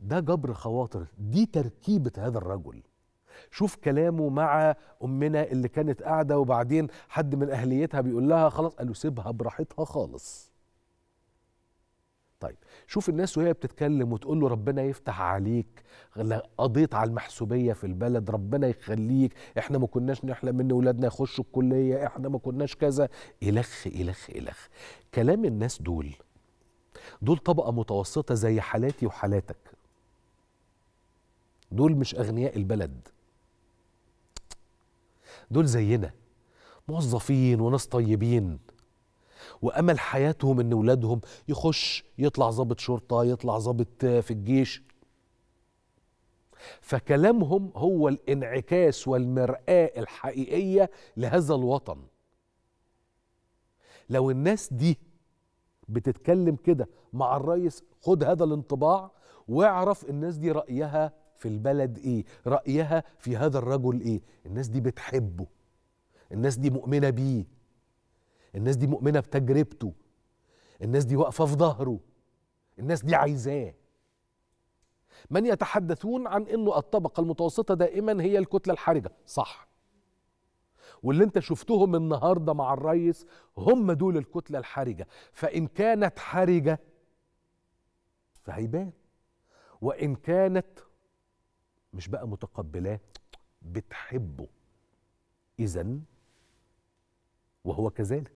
ده جبر خواطر دي تركيبة هذا الرجل شوف كلامه مع أمنا اللي كانت قاعدة وبعدين حد من أهليتها بيقول لها خلاص قالوا سيبها براحتها خالص طيب شوف الناس وهي بتتكلم وتقول له ربنا يفتح عليك قضيت على المحسوبيه في البلد ربنا يخليك احنا ما كناش نحلم ان ولادنا يخشوا الكليه احنا ما كناش كذا الخ الخ الخ كلام الناس دول دول طبقه متوسطه زي حالاتي وحالاتك دول مش اغنياء البلد دول زينا موظفين وناس طيبين وامل حياتهم ان ولادهم يخش يطلع ضابط شرطه يطلع ضابط في الجيش فكلامهم هو الانعكاس والمراه الحقيقيه لهذا الوطن لو الناس دي بتتكلم كده مع الرئيس خد هذا الانطباع واعرف الناس دي رايها في البلد ايه رايها في هذا الرجل ايه الناس دي بتحبه الناس دي مؤمنه بيه الناس دي مؤمنه بتجربته الناس دي واقفه في ظهره الناس دي عايزاه من يتحدثون عن انه الطبقه المتوسطه دائما هي الكتله الحرجه صح واللي انت شفتهم النهارده مع الريس هم دول الكتله الحرجه فان كانت حرجه فهيبان وان كانت مش بقى متقبلاه بتحبه إذا وهو كذلك